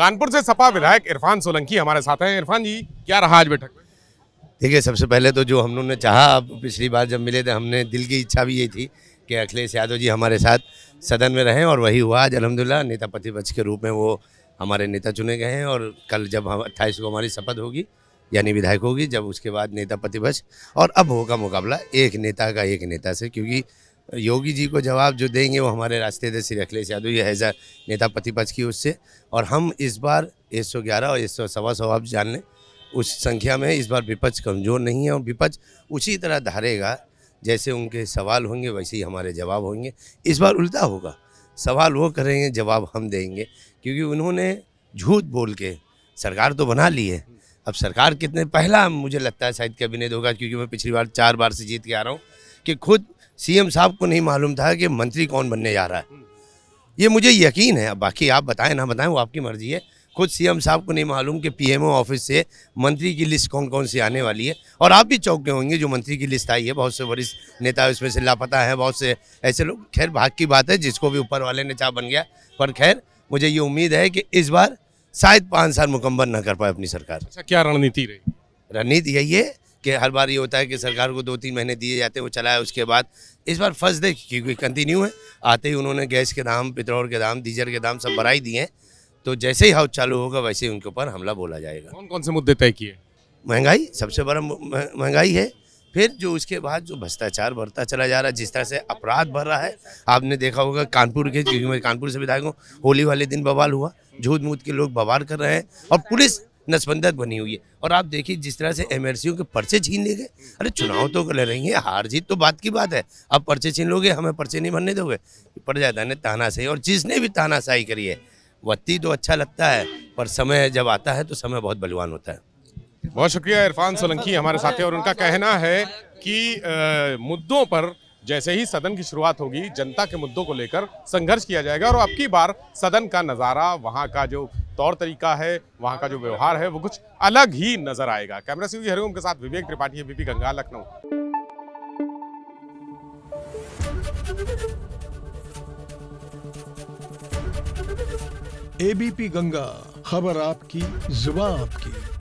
कानपुर से सपा विधायक इरफान सोलंकी हमारे साथ हैं इरफान जी क्या रहा आज बैठक में देखिए सबसे पहले तो जो हम लोगों ने चाहा पिछली बार जब मिले थे हमने दिल की इच्छा भी ये थी कि अखिलेश यादव जी हमारे साथ सदन में रहें और वही हुआ आज अलहमदिल्ला नेता प्रतिपक्ष के रूप में वो हमारे नेता चुने गए हैं और कल जब हम अट्ठाईस को हमारी शपथ होगी यानी विधायक होगी जब उसके बाद नेता प्रतिपक्ष और अब होगा मुकाबला एक नेता का एक नेता से क्योंकि योगी जी को जवाब जो देंगे वो हमारे रास्ते थे श्री अखिलेश यादव ये हैजा नेता प्रतिपक्ष की उससे और हम इस बार एक सौ ग्यारह और एक सौ सवा सौ आप जान लें उस संख्या में इस बार विपक्ष कमज़ोर नहीं है और विपक्ष उसी तरह धारेगा जैसे उनके सवाल होंगे वैसे ही हमारे जवाब होंगे इस बार उल्टा होगा सवाल वो करेंगे जवाब हम देंगे क्योंकि उन्होंने झूठ बोल के सरकार तो बना ली है अब सरकार कितने पहला मुझे लगता है शायद कैबिनेट होगा क्योंकि मैं पिछली बार चार बार से जीत के आ रहा हूँ कि खुद सीएम साहब को नहीं मालूम था कि मंत्री कौन बनने जा रहा है ये मुझे यकीन है बाकी आप बताएं ना बताएं वो आपकी मर्ज़ी है खुद सीएम साहब को नहीं मालूम कि पीएमओ ऑफिस से मंत्री की लिस्ट कौन कौन सी आने वाली है और आप भी चौक होंगे जो मंत्री की लिस्ट आई है बहुत से वरिष्ठ नेता उसमें से लापता है बहुत से ऐसे लोग खैर भाग की बात है जिसको भी ऊपर वाले ने चाह बन गया पर खैर मुझे ये उम्मीद है कि इस बार शायद पाँच साल मुकम्मल ना कर पाए अपनी सरकार अच्छा, क्या रणनीति रही रणनीति यही है कि हर बार ये होता है कि सरकार को दो तीन महीने दिए जाते हैं वो चलाया उसके बाद इस बार फर्स्ट डे क्योंकि कंटिन्यू है आते ही उन्होंने गैस के दाम पेट्रोल के दाम डीजल के दाम सब बढ़ाई दिए हैं तो जैसे ही हाउस चालू होगा वैसे ही उनके ऊपर हमला बोला जाएगा कौन कौन से मुद्दे तय किए महंगाई सबसे बड़ा महंगाई है फिर जो उसके बाद जो भ्रष्टाचार बढ़ता चला जा रहा है जिस तरह से अपराध बढ़ रहा है आपने देखा होगा कानपुर के क्योंकि मैं कानपुर से विधायक हूँ होली वाले दिन बवाल हुआ झूठ मूत के लोग बवाल कर रहे हैं और पुलिस नसबंदत बनी हुई है और आप देखिए जिस तरह से एम के पर्चे छीन ले गए अरे चुनाव तो लड़ रही है हार जीत तो बात की बात है आप पर्चे छीन लोगे हमें पर्चे नहीं भरने दोगे जाता ने तानाशाही और जिसने भी तानाशाही करी है वत्ती तो अच्छा लगता है पर समय जब आता है तो समय बहुत बलवान होता है बहुत शुक्रिया इरफान सोलंकी हमारे साथी और उनका कहना है कि मुद्दों पर जैसे ही सदन की शुरुआत होगी जनता के मुद्दों को लेकर संघर्ष किया जाएगा और अब की बार सदन का नज़ारा वहाँ का जो तौर तरीका है वहाँ का जो व्यवहार है वो कुछ अलग ही नजर आएगा कैमरा सिंह हरिओम के साथ विवेक त्रिपाठी बीपी गंगा लखनऊ एबीपी गंगा खबर आपकी जुबा आपकी